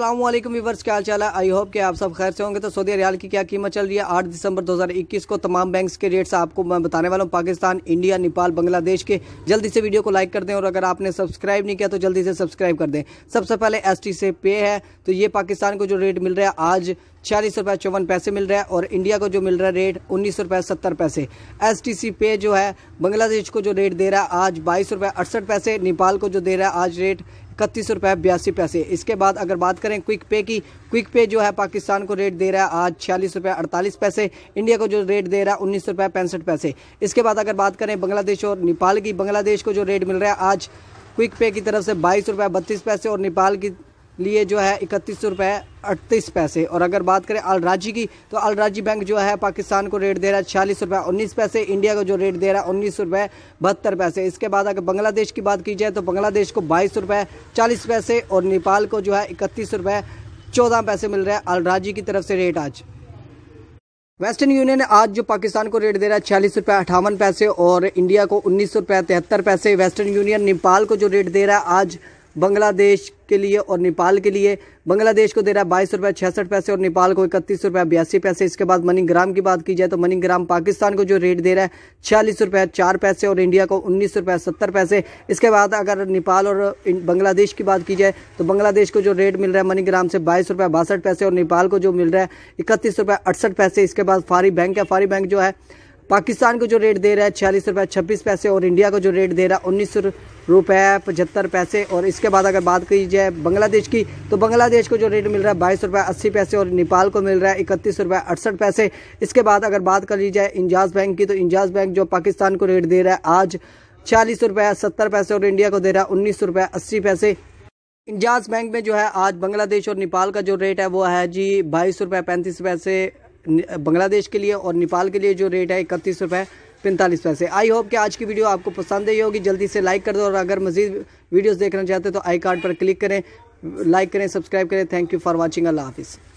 अल्लाम वीवर्स क्या हाल चाल है आई होप कि आप सब खैर से होंगे तो सऊदी रियाल की क्या कीमत चल रही है 8 दिसंबर 2021 को तमाम बैंक्स के रेट्स आपको मैं बताने वाला हूँ पाकिस्तान इंडिया नेपाल बांग्लादेश के जल्दी से वीडियो को लाइक कर दें और अगर आपने सब्सक्राइब नहीं किया तो जल्दी से सब्सक्राइब कर दें सबसे पहले एस से पे है तो ये पाकिस्तान को जो रेट मिल रहा है आज छियालीस रुपये चौवन पैसे मिल रहा है और इंडिया को जो मिल रहा है रेट उन्नीस रुपये सत्तर पैसे एस टी सी पे जो है बांग्लादेश को जो रेट दे रहा है आज बाईस रुपये अड़सठ पैसे नेपाल को जो दे रहा है आज रेट इकतीस रुपये बयासी पैसे इसके बाद अगर बात करें क्विक पे की क्विक पे जो है पाकिस्तान को रेट दे रहा है आज छियालीस रुपये अड़तालीस पैसे इंडिया को जो रेट दे रहा है उन्नीस रुपये पैंसठ पैसे इसके बाद अगर बात करें बांग्लादेश और नेपाल की बांग्लादेश को जो रेट मिल रहा है आज क्विक पे की तरफ से बाईस रुपये बत्तीस पैसे और नेपाल की लिए जो है इकतीस सौ रुपये अड़तीस पैसे और अगर बात करें अलराजी की तो अलराजी बैंक जो है पाकिस्तान को रेट दे रहा है छियालीस रुपये उन्नीस पैसे इंडिया को जो रेट दे रहा है उन्नीस रुपये बहत्तर पैसे इसके बाद अगर बांग्लादेश की बात की जाए तो बांग्लादेश को बाईस रुपये चालीस पैसे और नेपाल को जो है इकतीस रुपये चौदह पैसे मिल रहे हैं अलराजी की तरफ से रेट आज वेस्टर्न यूनियन आज जो पाकिस्तान को रेट दे रहा है छियालीस रुपये अठावन पैसे और इंडिया को उन्नीस सौ रुपये तिहत्तर पैसे वेस्टर्न यूनियन नेपाल को जो रेट दे रहा है आज बांग्लादेश के लिए और नेपाल के लिए बांग्लादेश को दे रहा है बाईस रुपये छियासठ पैसे और नेपाल को इकतीस रुपये बयासी पैसे इसके बाद मनी ग्राम की बात की जाए तो मनी ग्राम पाकिस्तान को जो रेट दे रहा है छियालीस रुपये चार पैसे और इंडिया को उन्नीस रुपये सत्तर पैसे इसके बाद अगर नेपाल और बांग्लादेश की बात की जाए तो बांग्लादेश को जो रेट मिल रहा है मनी से बाईस रुपये बासठ पैसे और नेपाल को जो मिल रहा है इकतीस रुपये अड़सठ पैसे इसके बाद फारी बैंक है फारी बैंक जो है पाकिस्तान को जो रेट दे रहा है छियालीस रुपये छब्बीस पैसे और इंडिया को जो रेट दे रहा है उन्नीस रुपये पचहत्तर पैसे और इसके बाद अगर बात की जाए बांग्लादेश की तो बांग्लादेश को जो रेट मिल रहा है बाईस रुपये अस्सी पैसे और नेपाल को मिल रहा है इकतीस रुपये अड़सठ पैसे इसके बाद अगर बात कर ली जाए इंजाज बैंक की तो इंजाज बैंक जो पाकिस्तान को रेट दे रहा है आज छियालीस रुपये सत्तर पैसे और इंडिया को दे रहा है उन्नीस रुपये अस्सी पैसे इंजाज बैंक में जो है आज बांग्लादेश और नेपाल का जो रेट है वो है जी बाईस रुपये पैंतीस पैसे बांग्लादेश के लिए और नेपाल के लिए जो रेट है इकतीस रुपये पैंतालीस पैसे आई होप कि आज की वीडियो आपको पसंद आई होगी जल्दी से लाइक कर दो और अगर मजीद वीडियोज़ देखना चाहते हो तो आई कार्ड पर क्लिक करें लाइक करें सब्सक्राइब करें थैंक यू फॉर वॉचिंग अल्लाह हाफिज़